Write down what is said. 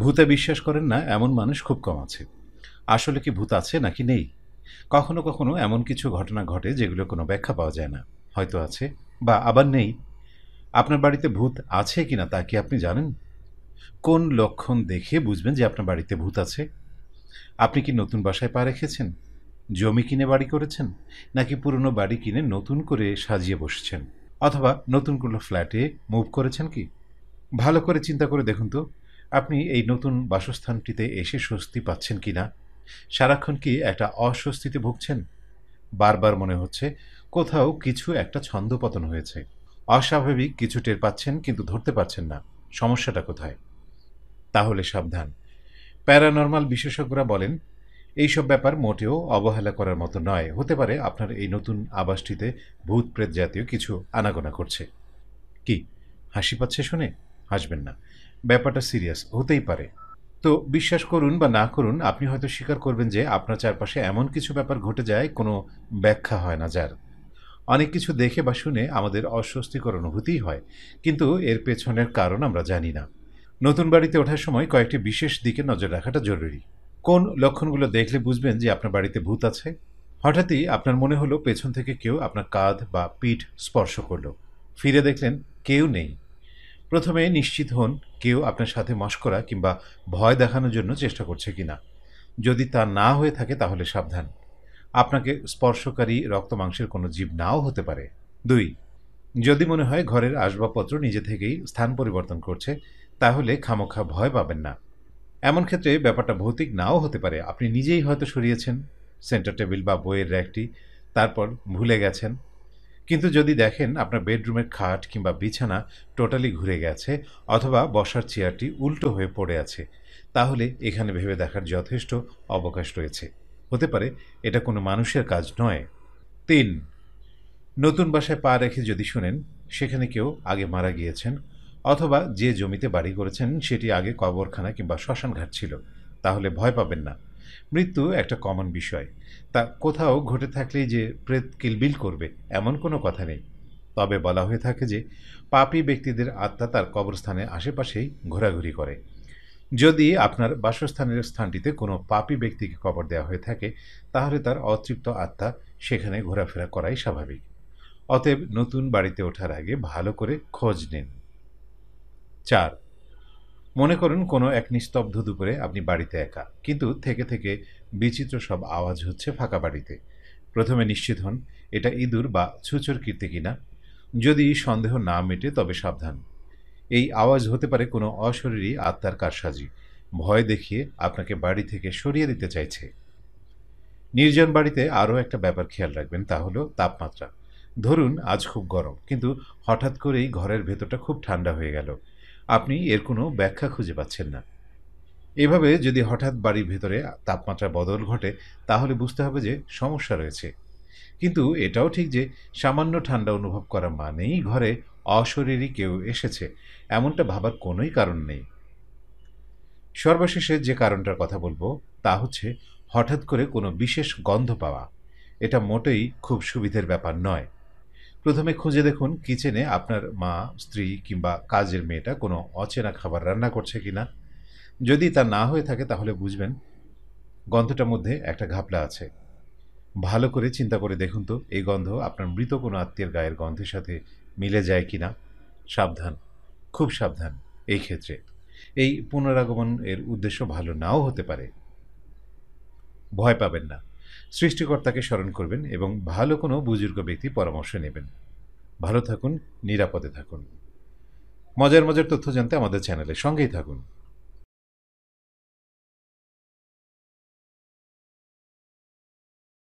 ভূতে বিশ্বাস করেন না এমন মানুষ খুব কম আছে আসলে কি ভূত আছে নাকি নেই কখনো কখনো এমন কিছু ঘটনা ঘটে যেগুলো কোনো ব্যাখ্যা পাওয়া যায় না হয়তো আছে বা আবার নেই আপনার বাড়িতে ভূত আছে কি না তা কি আপনি জানেন কোন লক্ষণ দেখে বুঝবেন যে আপনার বাড়িতে ভূত আছে আপনি কি নতুন বাসায় পা রেখেছেন জমি কিনে বাড়ি করেছেন নাকি পুরনো বাড়ি কিনে নতুন করে সাজিয়ে বসেছেন অথবা নতুন কোনো ফ্ল্যাটে মুভ করেছেন কি ভালো করে চিন্তা করে দেখুন তো আপনি এই নতুন বাসস্থানটিতে এসে স্বস্তি পাচ্ছেন কি না সারাক্ষণ কি একটা অস্বস্তিতে ভুগছেন বারবার মনে হচ্ছে কোথাও কিছু একটা ছন্দপতন হয়েছে অস্বাভাবিক কিছু টের পাচ্ছেন কিন্তু ধরতে পারছেন না সমস্যাটা কোথায় তাহলে সাবধান প্যারানর্মাল বিশেষজ্ঞরা বলেন এইসব ব্যাপার মোটেও অবহেলা করার মতো নয় হতে পারে আপনার এই নতুন আবাসটিতে ভূত প্রেত জাতীয় কিছু আনাগোনা করছে কি হাসি পাচ্ছে শুনে হাসবেন না ব্যাপারটা সিরিয়াস হতেই পারে তো বিশ্বাস করুন বা না করুন আপনি হয়তো স্বীকার করবেন যে আপনার চারপাশে এমন কিছু ব্যাপার ঘটে যায় কোনো ব্যাখ্যা হয় না যার অনেক কিছু দেখে বা শুনে আমাদের অস্বস্তিকর অনুভূতিই হয় কিন্তু এর পেছনের কারণ আমরা জানি না নতুন বাড়িতে ওঠার সময় কয়েকটি বিশেষ দিকে নজর রাখাটা জরুরি কোন লক্ষণগুলো দেখলে বুঝবেন যে আপনার বাড়িতে ভূত আছে হঠাৎই আপনার মনে হলো পেছন থেকে কেউ আপনার কাঁধ বা পিঠ স্পর্শ করলো ফিরে দেখলেন কেউ নেই প্রথমে নিশ্চিত হন কেউ আপনার সাথে মস্করা কিংবা ভয় দেখানোর জন্য চেষ্টা করছে কিনা যদি তা না হয়ে থাকে তাহলে সাবধান আপনাকে স্পর্শকারী রক্তমাংসের কোনো জীব নাও হতে পারে দুই যদি মনে হয় ঘরের আসবাবপত্র নিজে থেকেই স্থান পরিবর্তন করছে তাহলে খামোখা ভয় পাবেন না এমন ক্ষেত্রে ব্যাপারটা ভৌতিক নাও হতে পারে আপনি নিজেই হয়তো সরিয়েছেন সেন্টার টেবিল বা বইয়ের র্যাকটি তারপর ভুলে গেছেন কিন্তু যদি দেখেন আপনার বেডরুমের খাট কিংবা বিছানা টোটালি ঘুরে গেছে অথবা বসার চেয়ারটি উল্টো হয়ে পড়ে আছে তাহলে এখানে ভেবে দেখার যথেষ্ট অবকাশ রয়েছে হতে পারে এটা কোনো মানুষের কাজ নয় তিন নতুন বাসায় পা রেখে যদি শুনেন সেখানে কেউ আগে মারা গিয়েছেন অথবা যে জমিতে বাড়ি করেছেন সেটি আগে কবরখানা কিংবা শ্মশানঘাট ছিল তাহলে ভয় পাবেন না মৃত্যু একটা কমন বিষয় তা কোথাও ঘটে থাকলেই যে প্রেত কিলবিল করবে এমন কোনো কথা নেই তবে বলা হয়ে থাকে যে পাপি ব্যক্তিদের আত্মা তার কবরস্থানের আশেপাশেই ঘোরাঘুরি করে যদি আপনার বাসস্থানের স্থানটিতে কোনো পাপি ব্যক্তিকে কবর দেওয়া হয়ে থাকে তাহলে তার অতৃপ্ত আত্মা সেখানে ঘোরাফেরা করাই স্বাভাবিক অতএব নতুন বাড়িতে ওঠার আগে ভালো করে খোঁজ নিন চার মনে করুন কোনো এক নিস্তব্ধ দুপুরে আপনি বাড়িতে একা কিন্তু থেকে থেকে বিচিত্র সব আওয়াজ হচ্ছে ফাঁকা বাড়িতে প্রথমে নিশ্চিত হন এটা ইঁদুর বা ছুচোর কীর্তি কিনা যদি সন্দেহ না মেটে তবে সাবধান এই আওয়াজ হতে পারে কোনো অশরীরী আত্মার কারসাজি ভয় দেখিয়ে আপনাকে বাড়ি থেকে সরিয়ে দিতে চাইছে নির্জন বাড়িতে আরও একটা ব্যাপার খেয়াল রাখবেন তা হলো তাপমাত্রা ধরুন আজ খুব গরম কিন্তু হঠাৎ করেই ঘরের ভেতরটা খুব ঠান্ডা হয়ে গেল আপনি এর কোনো ব্যাখ্যা খুঁজে পাচ্ছেন না এভাবে যদি হঠাৎ বাড়ির ভেতরে তাপমাত্রা বদল ঘটে তাহলে বুঝতে হবে যে সমস্যা রয়েছে কিন্তু এটাও ঠিক যে সামান্য ঠান্ডা অনুভব করা মানেই ঘরে অশরীরই কেউ এসেছে এমনটা ভাবার কোনোই কারণ নেই সর্বশেষে যে কারণটার কথা বলবো তা হচ্ছে হঠাৎ করে কোনো বিশেষ গন্ধ পাওয়া এটা মোটেই খুব সুবিধের ব্যাপার নয় প্রথমে খুঁজে দেখুন কিচেনে আপনার মা স্ত্রী কিংবা কাজের মেয়েটা কোনো অচেনা খাবার রান্না করছে কি না যদি তা না হয়ে থাকে তাহলে বুঝবেন গন্ধটার মধ্যে একটা ঘাপলা আছে ভালো করে চিন্তা করে দেখুন তো এই গন্ধ আপনার মৃত কোনো আত্মীয়ের গায়ের গন্ধের সাথে মিলে যায় কি না সাবধান খুব সাবধান এই ক্ষেত্রে এই পুনরাগমন এর উদ্দেশ্য ভালো নাও হতে পারে ভয় পাবেন না সৃষ্টিকর্তাকে স্মরণ করবেন এবং ভালো কোনো বুজুর্গ ব্যক্তি পরামর্শ নেবেন ভালো থাকুন নিরাপদে থাকুন মজার মজার তথ্য জানতে আমাদের চ্যানেলের সঙ্গেই থাকুন